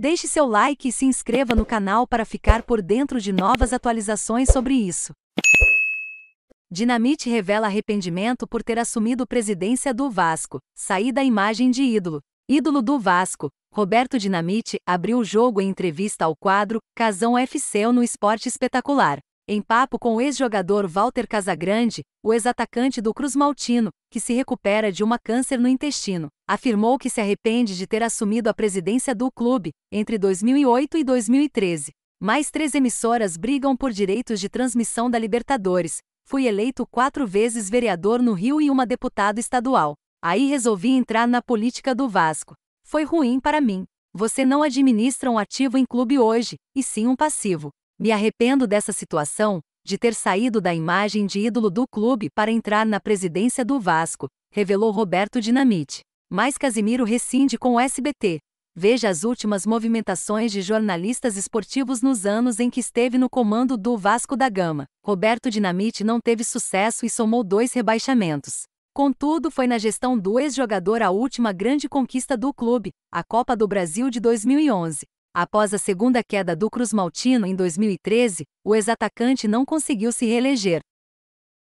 Deixe seu like e se inscreva no canal para ficar por dentro de novas atualizações sobre isso. Dinamite revela arrependimento por ter assumido presidência do Vasco, sair da imagem de ídolo. Ídolo do Vasco, Roberto Dinamite abriu o jogo em entrevista ao quadro Casão FC no Esporte Espetacular. Em papo com o ex-jogador Walter Casagrande, o ex-atacante do Cruz Maltino, que se recupera de uma câncer no intestino, afirmou que se arrepende de ter assumido a presidência do clube entre 2008 e 2013. Mais três emissoras brigam por direitos de transmissão da Libertadores. Fui eleito quatro vezes vereador no Rio e uma deputado estadual. Aí resolvi entrar na política do Vasco. Foi ruim para mim. Você não administra um ativo em clube hoje, e sim um passivo. Me arrependo dessa situação, de ter saído da imagem de ídolo do clube para entrar na presidência do Vasco, revelou Roberto Dinamite. Mas Casimiro rescinde com o SBT. Veja as últimas movimentações de jornalistas esportivos nos anos em que esteve no comando do Vasco da Gama. Roberto Dinamite não teve sucesso e somou dois rebaixamentos. Contudo, foi na gestão do ex-jogador a última grande conquista do clube, a Copa do Brasil de 2011. Após a segunda queda do Cruz Maltino em 2013, o ex-atacante não conseguiu se reeleger.